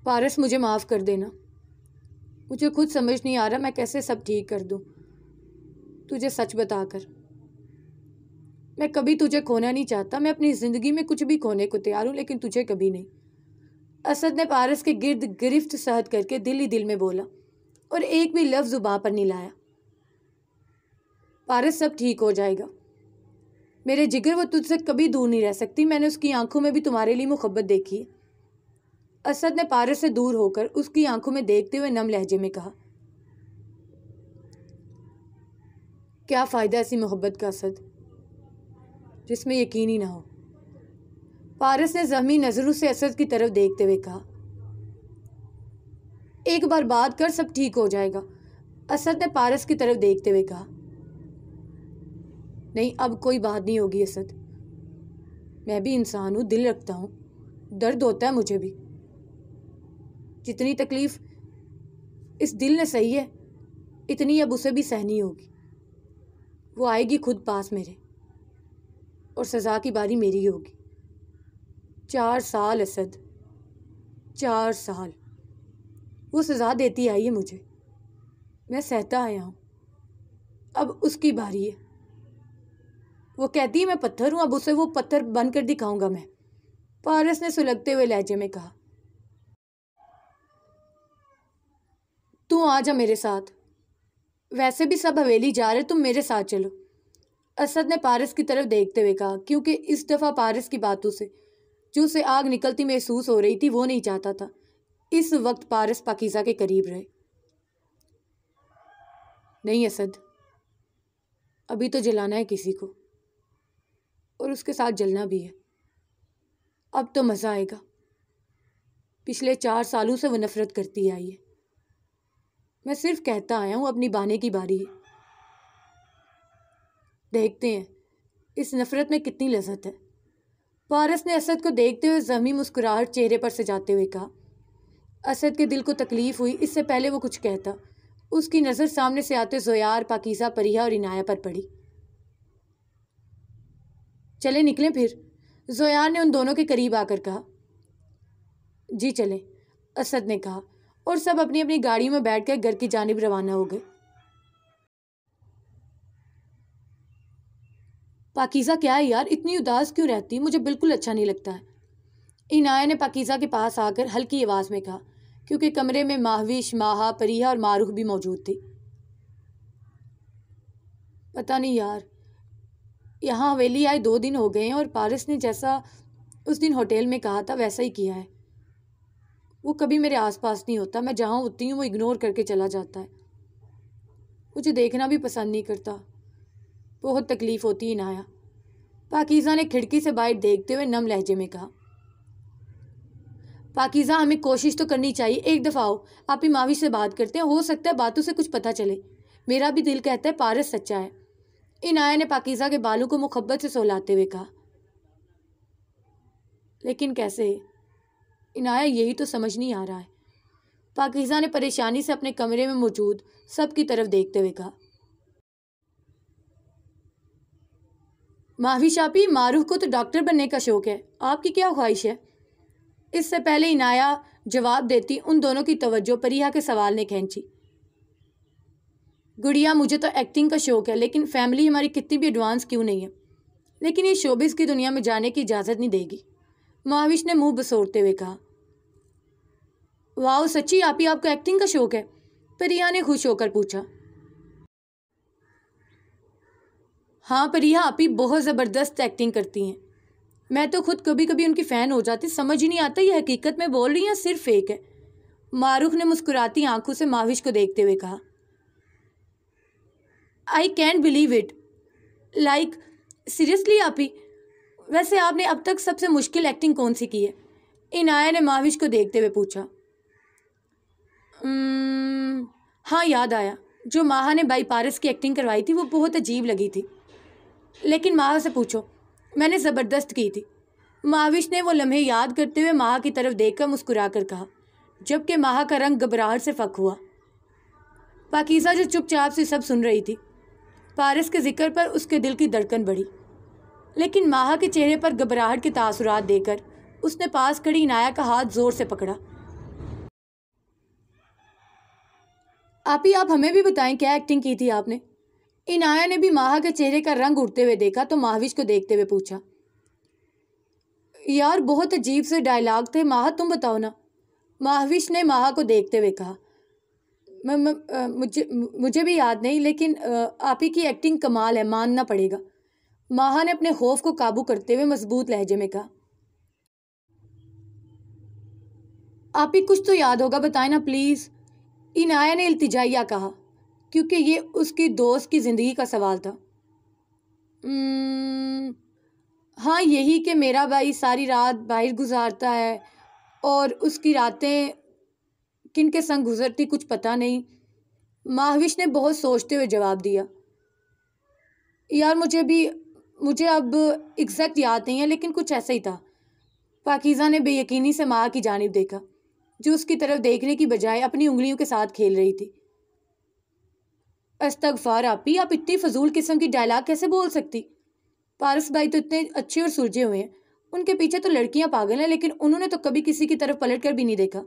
A: पारस मुझे माफ़ कर देना मुझे खुद समझ नहीं आ रहा मैं कैसे सब ठीक कर दूँ तुझे सच बताकर मैं कभी तुझे खोना नहीं चाहता मैं अपनी ज़िंदगी में कुछ भी खोने को तैयार हूँ लेकिन तुझे कभी नहीं असद ने पारस के गिर्द गिरफ्त सहद करके दिल ही दिल में बोला और एक भी लफ्ज़ जुबा पर नहीं लाया पारस सब ठीक हो जाएगा मेरे जिगर वो तुझसे कभी दूर नहीं रह सकती मैंने उसकी आंखों में भी तुम्हारे लिए मुहब्बत देखी है असद ने पारस से दूर होकर उसकी आंखों में देखते हुए नम लहजे में कहा क्या फ़ायदा ऐसी मोहब्बत का असद जिसमें यकीन ही ना हो पारस ने जहमी नज़रों से असद की तरफ देखते हुए कहा एक बार बात कर सब ठीक हो जाएगा असद ने पारस की तरफ देखते हुए कहा नहीं अब कोई बात नहीं होगी असद मैं भी इंसान हूँ दिल रखता हूँ दर्द होता है मुझे भी जितनी तकलीफ़ इस दिल ने सही है इतनी अब उसे भी सहनी होगी वो आएगी खुद पास मेरे और सज़ा की बारी मेरी होगी चार साल असद चार साल वो सज़ा देती आई है मुझे मैं सहता आया हूँ अब उसकी बारी है वो कहती है मैं पत्थर हूँ अब उसे वो पत्थर बनकर दिखाऊंगा मैं पारस ने सुलगते हुए लहजे में कहा तू आ जा मेरे साथ वैसे भी सब हवेली जा रहे तुम मेरे साथ चलो असद ने पारस की तरफ देखते हुए कहा क्योंकि इस दफ़ा पारस की बातों से जो उसे आग निकलती महसूस हो रही थी वो नहीं चाहता था इस वक्त पारस पाकिज़ा के करीब रहे नहीं असद अभी तो जलाना है किसी को और उसके साथ जलना भी है अब तो मज़ा आएगा पिछले चार सालों से वो नफ़रत करती आई है मैं सिर्फ कहता आया हूँ अपनी बाने की बारी देखते हैं इस नफ़रत में कितनी लजत है पारस ने असद को देखते हुए जमी मुस्कुराहट चेहरे पर सजाते हुए कहा असद के दिल को तकलीफ़ हुई इससे पहले वो कुछ कहता उसकी नज़र सामने से आते जोयार पाकिज़ा परिया और इनाया पर पड़ी चले निकलें फिर जोयार ने उन दोनों के करीब आकर कहा जी चलें असद ने कहा और सब अपनी अपनी गाड़ियों में बैठ कर घर की जानब रवाना हो गए पाकिज़ा क्या है यार इतनी उदास क्यों रहती मुझे बिल्कुल अच्छा नहीं लगता है इनाया ने पाकिज़ा के पास आकर हल्की आवाज़ में कहा क्योंकि कमरे में माहविश माहा परीहा और मारूह भी मौजूद थी पता नहीं यार यहाँ हवेली आए दो दिन हो गए हैं और पारस ने जैसा उस दिन होटल में कहा था वैसा ही किया है वो कभी मेरे आसपास नहीं होता मैं जहाँ होती हूँ वो इग्नोर करके चला जाता है मुझे देखना भी पसंद नहीं करता बहुत तकलीफ़ होती है नाया पाकिज़ा ने खिड़की से बाहर देखते हुए नम लहजे में कहा पाकिज़ा हमें कोशिश तो करनी चाहिए एक दफ़ा आओ आप ही मावी से बात करते हैं हो सकता है बातों से कुछ पता चले मेरा भी दिल कहता है पारस सच्चा है इन आया ने पाकिज़ा के बालों को मुहब्बत से सोलाते हुए कहा लेकिन कैसे इनाया यही तो समझ नहीं आ रहा है पाकिजा ने परेशानी से अपने कमरे में मौजूद सब की तरफ देखते हुए कहा माफी शापी मारूफ को तो डॉक्टर बनने का शौक है आपकी क्या ख्वाहिश है इससे पहले इनाया जवाब देती उन दोनों की तवज्जो परिया के सवाल ने खींची गुड़िया मुझे तो एक्टिंग का शौक है लेकिन फैमिली हमारी कितनी भी एडवांस क्यों नहीं है लेकिन ये शोबिस की दुनिया में जाने की इजाज़त नहीं देगी महाविश ने मुंह बसोरते हुए कहा वाह सच्ची आप ही आपको एक्टिंग का शौक है परिया ने खुश होकर पूछा हाँ परिया आप ही बहुत ज़बरदस्त एक्टिंग करती हैं मैं तो खुद कभी कभी उनकी फ़ैन हो जाती समझ ही नहीं आता ये हकीकत में बोल रही हैं सिर्फ फेक है मारूख ने मुस्कुराती आंखों से माविश को देखते हुए कहा I can't believe it like seriously आप ही वैसे आपने अब तक सबसे मुश्किल एक्टिंग कौन सी की है इनाया ने माविश को देखते हुए पूछा हाँ याद आया जो माहा ने बाई पारस की एक्टिंग करवाई थी वो बहुत अजीब लगी थी लेकिन माहा से पूछो मैंने ज़बरदस्त की थी माविश ने वो लम्हे याद करते हुए माह की तरफ देखकर मुस्कुरा कर कहा जबकि माह का रंग घबराहट से फक हुआ पाकिजा जो चुपचाप से सब सुन रही थी पारस के जिक्र पर उसके दिल की धड़कन बढ़ी लेकिन माह के चेहरे पर घबराहट के तासुरात देकर उसने पास खड़ी इनाया का हाथ ज़ोर से पकड़ा आप ही आप हमें भी बताएं क्या एक्टिंग की थी आपने इनाया ने भी माह के चेहरे का रंग उड़ते हुए देखा तो महाविश को देखते हुए पूछा यार बहुत अजीब से डायलॉग थे माह तुम बताओ ना महाविश ने माह को देखते हुए कहा मुझे मुझे भी याद नहीं लेकिन आप ही की एक्टिंग कमाल है मानना पड़ेगा माहा ने अपने खौफ को काबू करते हुए मजबूत लहजे में कहा आप ही कुछ तो याद होगा बताएं ना प्लीज़ इनाया ने इल्तिजाइया कहा क्योंकि ये उसकी दोस्त की ज़िंदगी का सवाल था हाँ यही कि मेरा भाई सारी रात बाहर गुजारता है और उसकी रातें किन के संग गुजरती कुछ पता नहीं माहविश ने बहुत सोचते हुए जवाब दिया यार मुझे भी मुझे अब एग्जैक्ट याद नहीं है लेकिन कुछ ऐसा ही था पाकिज़ा ने बेयकीनी से माँ की जानब देखा जो उसकी तरफ देखने की बजाय अपनी उंगलियों के साथ खेल रही थी अस्तगफार आपी आप इतनी फजूल किस्म की डायलाग कैसे बोल सकती पारस भाई तो इतने अच्छे और सुलझे हुए हैं उनके पीछे तो लड़कियां पागल हैं लेकिन उन्होंने तो कभी किसी की तरफ पलट कर भी नहीं देखा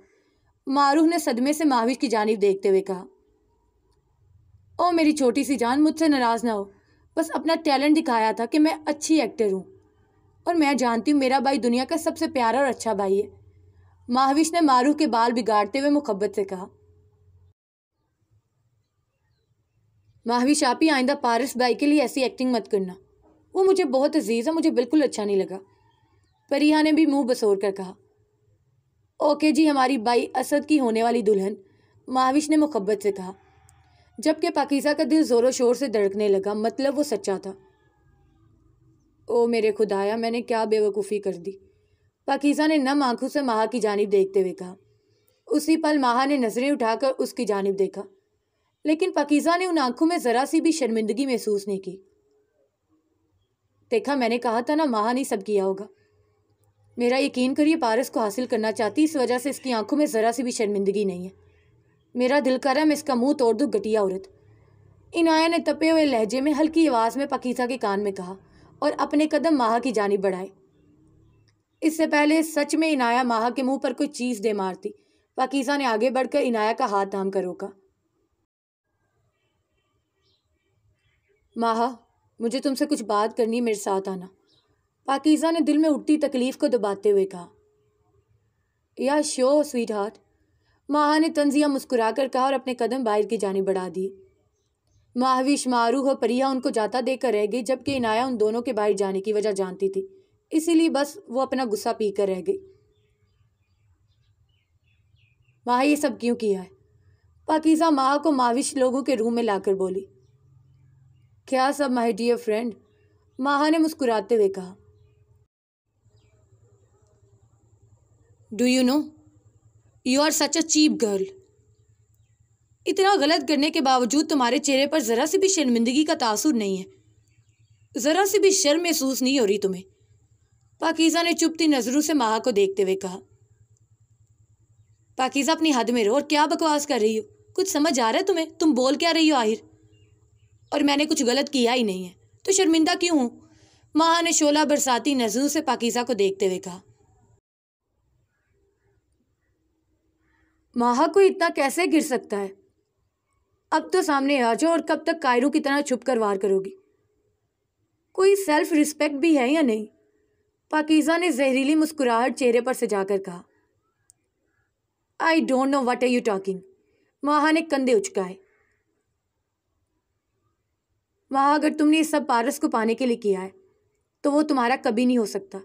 A: मारूह ने सदमे से माविश की जानब देखते हुए कहा ओ मेरी छोटी सी जान मुझसे नाराज़ ना हो बस अपना टैलेंट दिखाया था कि मैं अच्छी एक्टर हूँ और मैं जानती हूँ मेरा भाई दुनिया का सबसे प्यारा और अच्छा भाई है माहविश ने मारूह के बाल बिगाड़ते हुए मुखबत से कहा माहविश आप ही आइंदा पारस भाई के लिए ऐसी एक्टिंग मत करना वो मुझे बहुत अजीज़ है मुझे बिल्कुल अच्छा नहीं लगा परिया ने भी मुंह बसोर कर कहा ओके जी हमारी बाई असद की होने वाली दुल्हन माहविश ने मुहब्बत से कहा जबकि पाकिज़ा का दिल ज़ोरों शोर से धड़कने लगा मतलब वो सच्चा था ओ मेरे खुदाया मैंने क्या बेवकूफ़ी कर दी पाकिज़ा ने नम आंखों से माह की जानब देखते हुए कहा उसी पल माह ने नज़रें उठाकर उसकी जानब देखा लेकिन पाकिज़ा ने उन आंखों में ज़रा सी भी शर्मिंदगी महसूस नहीं की देखा मैंने कहा था ना माह ने सब किया होगा मेरा यकीन करिए पारस को हासिल करना चाहती इस वजह से इसकी आंखों में ज़रा सी भी शर्मिंदगी नहीं है मेरा दिल कर रहा है मैं इसका मुंह तोड़ दूँ घटिया औरत इनाया ने तपे हुए लहजे में हल्की आवाज़ में पकीसा के कान में कहा और अपने कदम माह की जानी बढ़ाए इससे पहले सच में इनाया माह के मुंह पर कोई चीज़ दे मारती पकीसा ने आगे बढ़कर इनाया का हाथ धाम कर रोका माह मुझे तुमसे कुछ बात करनी मेरे साथ आना पाकिजा ने दिल में उठती तकलीफ को दबाते हुए कहा या श्योर स्वीट हार्ट माह ने तंजिया मुस्कुरा कर कहा और अपने कदम बाहर की जानी बढ़ा दिए माहविश मारूह और परिया उनको जाता देखकर रह गई जबकि इनाया उन दोनों के बाहर जाने की वजह जानती थी इसीलिए बस वो अपना गुस्सा पी कर रह गई माह ये सब क्यों किया है पाकिजा माह को माहविश लोगों के रूम में लाकर बोली क्या सब माई डियर फ्रेंड माह ने मुस्कुराते हुए कहा do you know you are such a cheap girl इतना गलत करने के बावजूद तुम्हारे चेहरे पर ज़रा सी भी शर्मिंदगी का तासुर नहीं है ज़रा सी भी शर्म महसूस नहीं हो रही तुम्हें पाकिज़ा ने चुपती नज़रों से माह को देखते हुए कहा पाकिज़ा अपनी हद में रहो और क्या बकवास कर रही हो कुछ समझ आ रहा है तुम्हें तुम बोल क्या रही हो आहिर और मैंने कुछ गलत किया ही नहीं है तो शर्मिंदा क्यों हूँ माह ने शोला बरसाती नज़रों से पाकिज़ा को देखते हुए कहा महा को इतना कैसे गिर सकता है अब तो सामने आ जाओ और कब तक कायरू की तरह छुप कर वार करोगी कोई सेल्फ रिस्पेक्ट भी है या नहीं पाकिज़ा ने जहरीली मुस्कुराहट चेहरे पर सजाकर कहा I don't know what are you talking Maha ने कंधे उचकाए माहा अगर तुमने इस सब पारस को पाने के लिए किया है तो वो तुम्हारा कभी नहीं हो सकता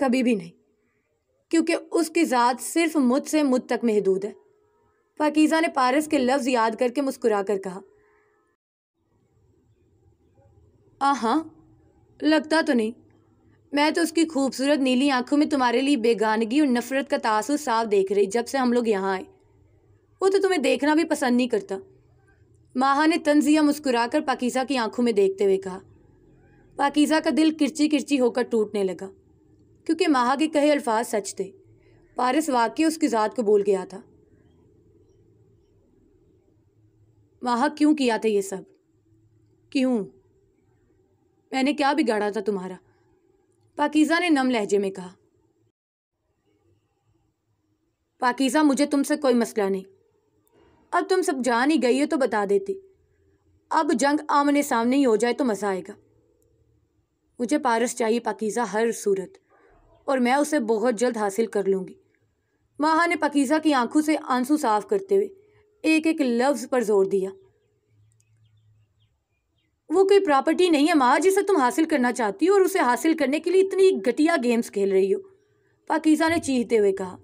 A: कभी भी नहीं क्योंकि उसकी ज़ात सिर्फ मुझ से मुझ तक महदूद है पाकिज़ा ने पारस के लफ्ज़ याद करके मुस्कुरा कर कहा आ लगता तो नहीं मैं तो उसकी खूबसूरत नीली आंखों में तुम्हारे लिए बेगानगी और नफरत का तासुर साफ देख रही जब से हम लोग यहाँ आए वो तो तुम्हें देखना भी पसंद नहीं करता माहा ने तंजिया मुस्कुरा कर पाकिज़ा की आंखों में देखते हुए कहा पाकिज़ा का दिल किरची किरची होकर टूटने लगा क्योंकि माहा के कहे अल्फाज सच थे पारिस वाकई उसकी ज़ात को बोल गया था माहा क्यों किया था ये सब क्यों मैंने क्या बिगाड़ा था तुम्हारा पाकिज़ा ने नम लहजे में कहा पाकिज़ा मुझे तुमसे कोई मसला नहीं अब तुम सब जान ही गई हो तो बता देती अब जंग आमने सामने ही हो जाए तो मज़ा आएगा मुझे पारस चाहिए पाकिज़ा हर सूरत और मैं उसे बहुत जल्द हासिल कर लूँगी माहा ने पकीज़ा की आंखों से आंसू साफ करते हुए एक एक लफ्ज़ पर जोर दिया वो कोई प्रॉपर्टी नहीं है माँ जिसे तुम हासिल करना चाहती हो और उसे हासिल करने के लिए इतनी घटिया गेम्स खेल रही हो पाकिजा ने चीहते हुए कहा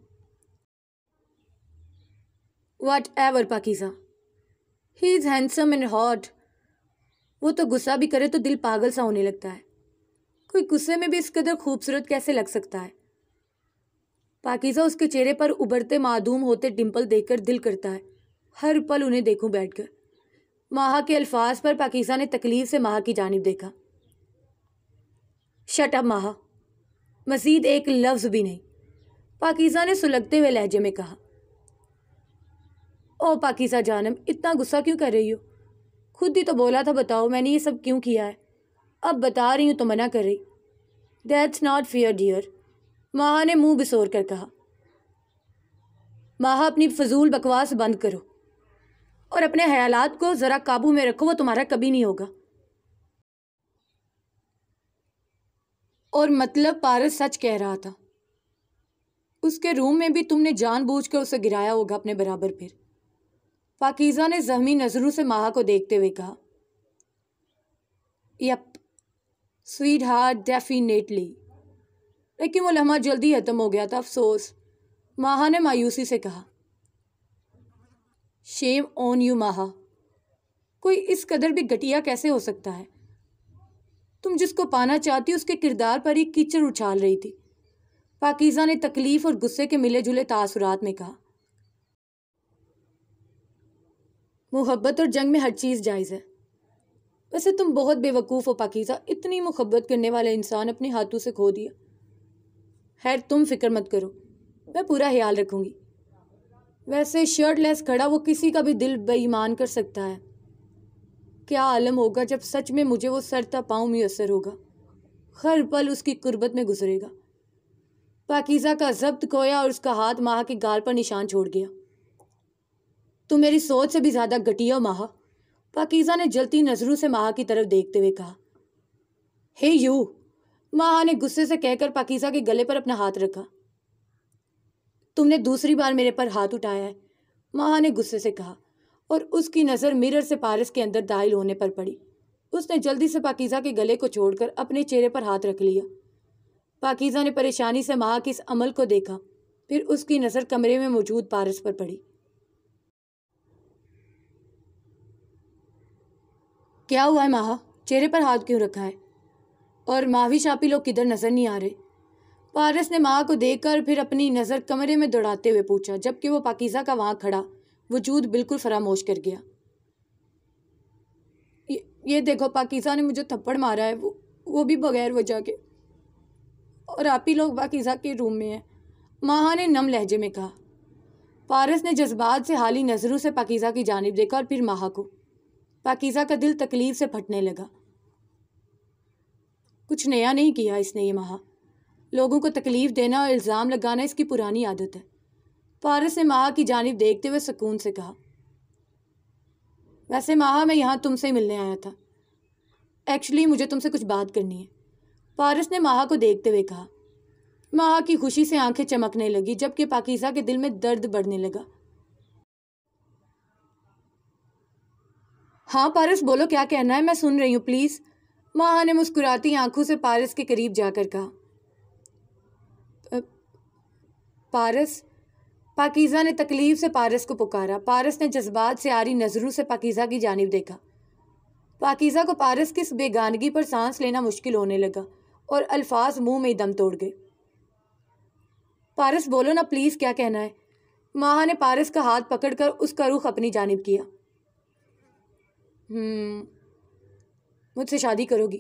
A: whatever Pakiza he is handsome and hot वो तो गुस्सा भी करे तो दिल पागल सा होने लगता है कोई गुस्से में भी इस कदर खूबसूरत कैसे लग सकता है पाकिज़ा उसके चेहरे पर उबरते मादूम होते डिम्पल देखकर दिल करता है हर पल उन्हें देखूं बैठकर माहा के अल्फाज पर पाकिज़ा ने तकलीफ से माहा की जानब देखा शट अप माहा मज़ीद एक लफ्ज़ भी नहीं पाकिज़ा ने सुलगते हुए लहजे में कहा ओ पाकिज़ा जानम इतना गुस्सा क्यों कर रही हो खुद ही तो बोला था बताओ मैंने ये सब क्यों किया है अब बता रही हूँ तो मना कर रही दैट्स नॉट फेयर डियर माहा ने मुंह बिसोर कर कहा माहा अपनी फजूल बकवास बंद करो और अपने ख्यालात को ज़रा काबू में रखो वो तुम्हारा कभी नहीं होगा और मतलब पारस सच कह रहा था उसके रूम में भी तुमने जानबूझकर उसे गिराया होगा अपने बराबर फिर पाकिज़ा ने जहमी नज़रों से माहा को देखते हुए कहा यप स्वीट हार्ट डेफिनेटली लेकिन वो लम्हा जल्दी ख़त्म हो गया था अफसोस माहा ने मायूसी से कहा शेम ऑन यू माहा कोई इस कदर भी घटिया कैसे हो सकता है तुम जिसको पाना चाहती हो उसके किरदार पर ही कीचड़ उछाल रही थी पाकिज़ा ने तकलीफ़ और गुस्से के मिले जुले तासुरात में कहा मोहब्बत और जंग में हर चीज़ जायज़ है वैसे तुम बहुत बेवकूफ़ हो पाकिज़ा इतनी मुहब्बत करने वाला इंसान अपने हाथों से खो दिया खैर तुम फिक्र मत करो मैं पूरा ख्याल रखूँगी वैसे शर्ट लेस खड़ा वो किसी का भी दिल बेईमान कर सकता है क्या आलम होगा जब सच में मुझे वो सरता पाँव असर होगा हर पल उसकी कुर्बत में गुजरेगा पाकिज़ा का जब्त खोया और उसका हाथ माह के गाल पर निशान छोड़ गया तुम मेरी सोच से भी ज़्यादा घटिया माह पाकिजा ने जलती नज़रों से महा की तरफ देखते हुए कहा हे hey यू महा ने गुस्से से कहकर पाकिजा के गले पर अपना हाथ रखा तुमने दूसरी बार मेरे पर हाथ उठाया है महा ने गुस्से से कहा और उसकी नज़र मिरर से पारस के अंदर दायल होने पर पड़ी उसने जल्दी से पाकिज़ा के गले को छोड़कर अपने चेहरे पर हाथ रख लिया पाकिज़ा ने परेशानी से माह के इस अमल को देखा फिर उसकी नज़र कमरे में मौजूद पारस पर पड़ी क्या हुआ है माह चेहरे पर हाथ क्यों रखा है और मावी शापी लोग किधर नज़र नहीं आ रहे पारस ने माँ को देखकर फिर अपनी नज़र कमरे में दौड़ाते हुए पूछा जबकि वो पाकिज़ा का वहाँ खड़ा वजूद बिल्कुल फरामोश कर गया ये, ये देखो पाकिज़ा ने मुझे थप्पड़ मारा है वो वो भी बगैर वजह के और आप ही लोग पाकिज़ा के रूम में हैं माहा ने नम लहजे में कहा पारस ने जज्बात से हाली नज़रों से पाकिज़ा की जानब देखा और फिर माहा को पाकिज़ा का दिल तकलीफ से फटने लगा कुछ नया नहीं किया इसने ये महा लोगों को तकलीफ़ देना और इल्ज़ाम लगाना इसकी पुरानी आदत है पारस ने माह की जानब देखते हुए सुकून से कहा वैसे माह मैं यहाँ तुमसे मिलने आया था एक्चुअली मुझे तुमसे कुछ बात करनी है पारस ने माह को देखते हुए कहा माह की खुशी से आंखें चमकने लगी जबकि पाकिज़ा के दिल में दर्द बढ़ने लगा हाँ पारस बोलो क्या कहना है मैं सुन रही हूँ प्लीज़ माहा ने मुस्कुराती आंखों से पारस के करीब जाकर कहा पारस पाकिज़ा ने तकलीफ़ से पारस को पुकारा पारस ने जज्बात से आ रही नज़रों से पाकिज़ा की जानब देखा पाकिज़ा को पारस की इस बेगानगी पर सांस लेना मुश्किल होने लगा और अल्फाज मुंह में ही दम तोड़ गए पारस बोलो ना प्लीज़ क्या कहना है माहा ने पारस का हाथ पकड़कर उसका रुख अपनी जानब किया हम्म, मुझसे शादी करोगी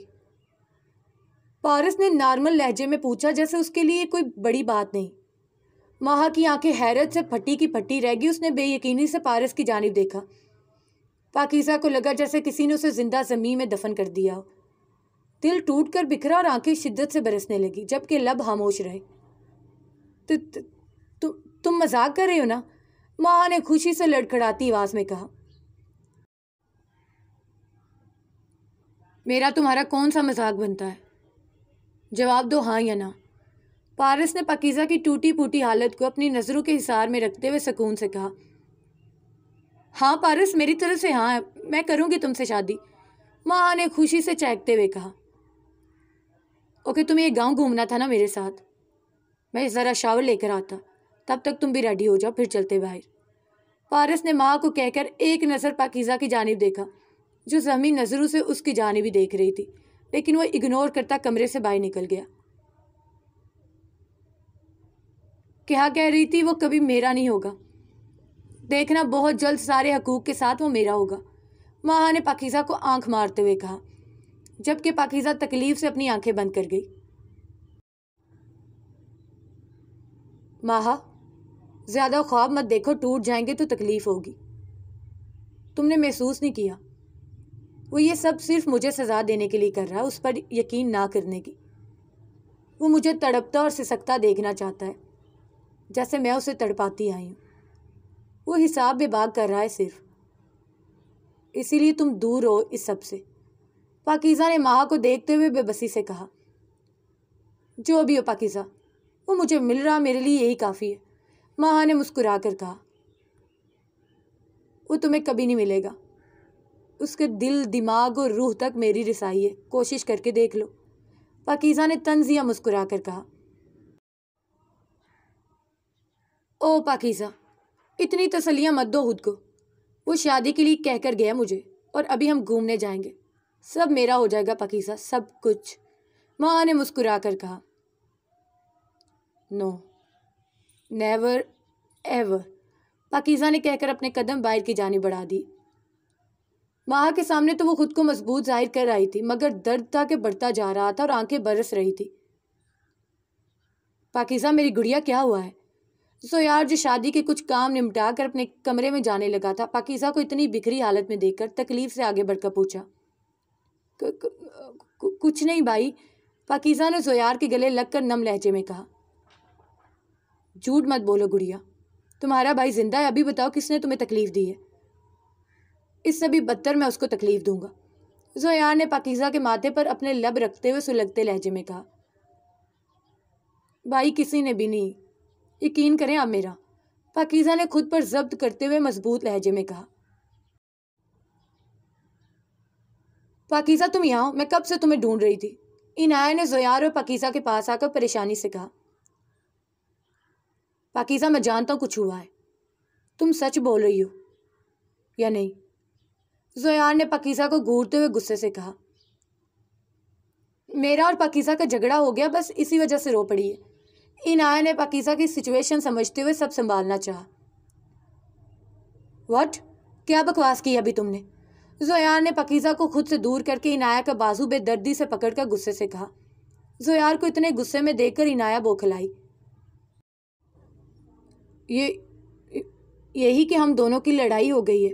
A: पारस ने नॉर्मल लहजे में पूछा जैसे उसके लिए कोई बड़ी बात नहीं माहा की आंखें हैरत से फटी की फटी रह गई उसने बेयकीनी से पारस की जानब देखा पाकिजा को लगा जैसे किसी ने उसे जिंदा जमीन में दफन कर दिया हो दिल टूट कर बिखरा और आंखें शिद्दत से बरसने लगी जबकि लब खामोश रहे तुम तु, तु, तु, तुम मजाक कर रहे हो ना माँ ने खुशी से लड़खड़ाती आवाज़ में कहा मेरा तुम्हारा कौन सा मजाक बनता है जवाब दो हाँ या ना पारस ने पकीज़ा की टूटी फूटी हालत को अपनी नज़रों के हिसार में रखते हुए सुकून से कहा हाँ पारस मेरी तरफ से हाँ मैं करूँगी तुमसे शादी माँ ने खुशी से चहकते हुए कहा ओके तुम्हें ये गांव घूमना था ना मेरे साथ मैं ज़रा शावर लेकर आता तब तक तुम भी रेडी हो जाओ फिर चलते बाहर पारस ने माँ को कहकर एक नज़र पाकिज़ा की जानब देखा जो जमी नज़रों से उसकी जाने भी देख रही थी लेकिन वह इग्नोर करता कमरे से बाहर निकल गया क्या कह रही थी वो कभी मेरा नहीं होगा देखना बहुत जल्द सारे हकूक के साथ वो मेरा होगा माहा ने पाकिज़ा को आंख मारते हुए कहा जबकि पाकिज़ा तकलीफ़ से अपनी आंखें बंद कर गई माहा ज़्यादा ख्वाब मत देखो टूट जाएंगे तो तकलीफ़ होगी तुमने महसूस नहीं किया वो ये सब सिर्फ मुझे सज़ा देने के लिए कर रहा है उस पर यकीन ना करने की वो मुझे तड़पता और सिसकता देखना चाहता है जैसे मैं उसे तड़पाती आई हूँ वो हिसाब बेबाग कर रहा है सिर्फ इसीलिए तुम दूर हो इस सब से पाकिज़ा ने माह को देखते हुए बेबसी से कहा जो भी हो पाकिज़ा वो मुझे मिल रहा मेरे लिए यही काफ़ी है माह ने मुस्कुरा कर कहा वो तुम्हें कभी नहीं मिलेगा उसके दिल दिमाग और रूह तक मेरी रिसाई है कोशिश करके देख लो पाकिज़ा ने तंजिया मुस्कुरा कर कहा ओ पाकिज़ा इतनी तसलियाँ मत दो खुद को वो शादी के लिए कहकर गया मुझे और अभी हम घूमने जाएंगे सब मेरा हो जाएगा पाकिज़ा सब कुछ माँ ने मुस्कुरा कर कहा नो नेवर एवर पाकिज़ा ने कहकर अपने कदम बाहर की जानी बढ़ा दी माहा के सामने तो वो खुद को मजबूत जाहिर कर रही थी मगर दर्द था कि बढ़ता जा रहा था और आंखें बरस रही थी पाकिजा मेरी गुड़िया क्या हुआ है यार जो शादी के कुछ काम निपटा कर अपने कमरे में जाने लगा था पाकिजा को इतनी बिखरी हालत में देखकर तकलीफ से आगे बढ़कर पूछा कुछ नहीं भाई पाकिजा ने जोयार के गले लगकर नम लहजे में कहा झूठ मत बोलो गुड़िया तुम्हारा भाई जिंदा है अभी बताओ किसने तुम्हें तकलीफ दी है इससे भी बदतर मैं उसको तकलीफ़ दूंगा जोयान ने पाकिज़ा के माथे पर अपने लब रखते हुए सुलगते लहजे में कहा भाई किसी ने भी नहीं यकीन करें आप मेरा पाकिज़ा ने खुद पर जब्त करते हुए मजबूत लहजे में कहा पाकिज़ा तुम यहाँ मैं कब से तुम्हें ढूंढ रही थी इनाया ने जोयार और पाकिज़ा के पास आकर परेशानी से कहा पाकिज़ा मैं जानता हूँ कुछ हुआ है तुम सच बोल रही हो या नहीं जोयान ने पकीसा को घूरते हुए गुस्से से कहा मेरा और पकीसा का झगड़ा हो गया बस इसी वजह से रो पड़ी है इनाया ने पकीसा की सिचुएशन समझते हुए सब संभालना चाहा वट क्या बकवास की अभी तुमने जोयान ने पकीसा को खुद से दूर करके इनाया का बाजू बेदर्दी से पकड़कर गुस्से से कहा जोयार को इतने गुस्से में देखकर इनाया बोखलाई ये यही कि हम दोनों की लड़ाई हो गई है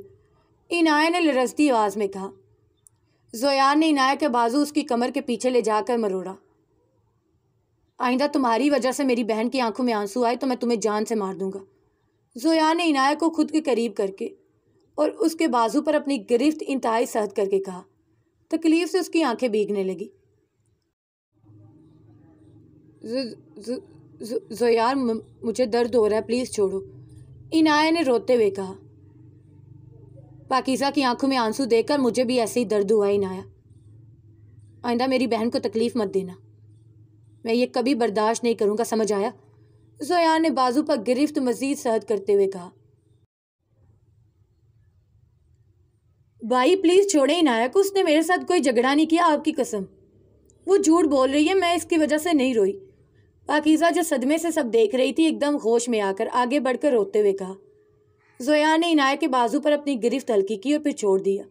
A: इनाया ने लरसती आवाज़ में कहा जोयान ने इनाया के बाजू उसकी कमर के पीछे ले जाकर मरोड़ा आइंदा तुम्हारी वजह से मेरी बहन की आंखों में आंसू आए तो मैं तुम्हें जान से मार दूंगा जोयान ने इनाया को खुद के करीब करके और उसके बाजू पर अपनी गिरफ्त इंतहाई सहद करके कहा तकलीफ से उसकी आंखें भीगने लगी जोयार मुझे दर्द हो रहा है प्लीज़ छोड़ो इनाया ने रोते हुए कहा पाकिज़ा की आंखों में आंसू देखकर मुझे भी ऐसे ही दर्द हुआ ही ना आया आइंदा मेरी बहन को तकलीफ़ मत देना मैं ये कभी बर्दाश्त नहीं करूँगा समझ आया जोया ने बाजू पर गिरफ्त मजीद सहद करते हुए कहा भाई प्लीज़ छोड़े ही नाया को उसने मेरे साथ कोई झगड़ा नहीं किया आपकी कसम वो झूठ बोल रही है मैं इसकी वजह से नहीं रोई पाकिज़ा जो सदमे से सब देख रही थी एकदम होश में आकर आगे बढ़कर रोते हुए कहा जोया ने इनाया के बाजू पर अपनी गिरफ्त हल्की की और फिर छोड़ दिया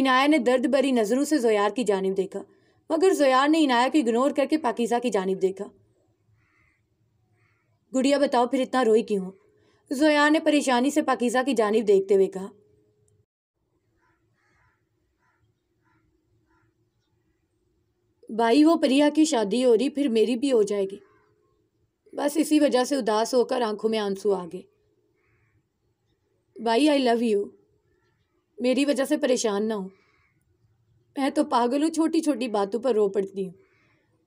A: इनाया ने दर्द भरी नज़रों से जोयार की जानब देखा मगर जोयार ने इनाया को इग्नोर करके पाकिजा की जानब देखा गुड़िया बताओ फिर इतना रोई क्यों जोया ने परेशानी से पाकिजा की जानब देखते हुए कहा भाई वो परिया की शादी हो रही फिर मेरी भी हो जाएगी बस इसी वजह से उदास होकर आंखों में आंसू आ गए भाई आई लव यू मेरी वजह से परेशान ना हो मैं तो पागल हूँ छोटी छोटी बातों पर रो पड़ती हूँ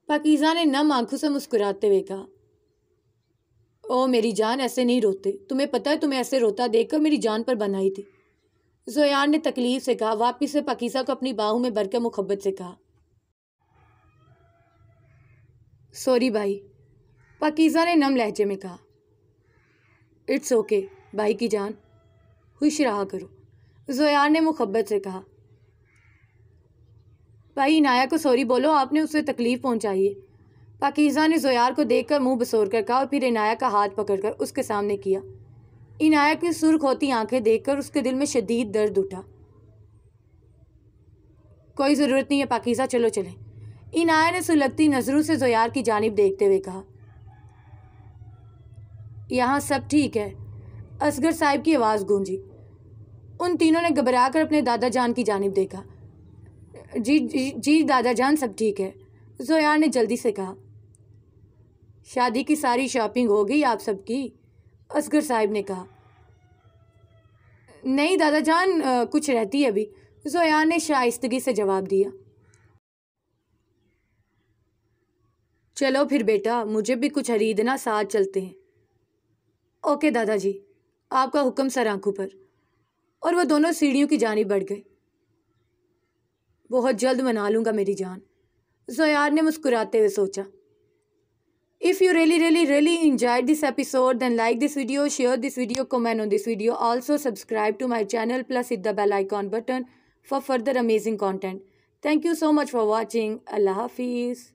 A: पाकिज़ा ने नम आंखों से मुस्कुराते हुए कहा ओ मेरी जान ऐसे नहीं रोते तुम्हें पता है तुम्हें ऐसे रोता देखकर मेरी जान पर बनाई थी जोयान ने तकलीफ से कहा वापिस से पकीसा को अपनी बाहू में भरकर मुहब्बत से कहा सॉरी भाई पकीज़ा ने नम लहजे में कहा इट्स ओके okay, भाई की जान खुश रहा करो जोयार ने मुहब्बत से कहा भाई इनाया को सॉरी बोलो आपने उसे तकलीफ़ पहुंचाई है पाकिज़ा ने जोयार को देखकर मुंह बसोर कर कहा और फिर इनाया का हाथ पकड़कर उसके सामने किया इनाया की सुर्ख होती आंखें देखकर उसके दिल में शदीद दर्द उठा कोई ज़रूरत नहीं है पाकिज़ा चलो चले इनाया ने सुलगती नज़रों से जोयार की जानब देखते हुए कहा यहाँ सब ठीक है असगर साहब की आवाज़ गूंजी उन तीनों ने घबरा कर अपने दादा जान की जानब देखा जी जी, जी दादा जान सब ठीक है जोयार ने जल्दी से कहा शादी की सारी शॉपिंग हो गई आप सबकी असगर साहब ने कहा नहीं दादा जान आ, कुछ रहती है अभी जोयार ने शाइस्तगी से जवाब दिया चलो फिर बेटा मुझे भी कुछ खरीदना साथ चलते हैं ओके दादाजी आपका हुक्म सर आंखों पर और वह दोनों सीढ़ियों की जानी बढ़ गए बहुत जल्द मना लूँगा मेरी जान जोयार ने मुस्कुराते हुए सोचा if you really really really enjoy this episode then like this video share this video comment on this video also subscribe to my channel plus it the bell icon button for further amazing content thank you so much for watching अल्लाह हाफिज़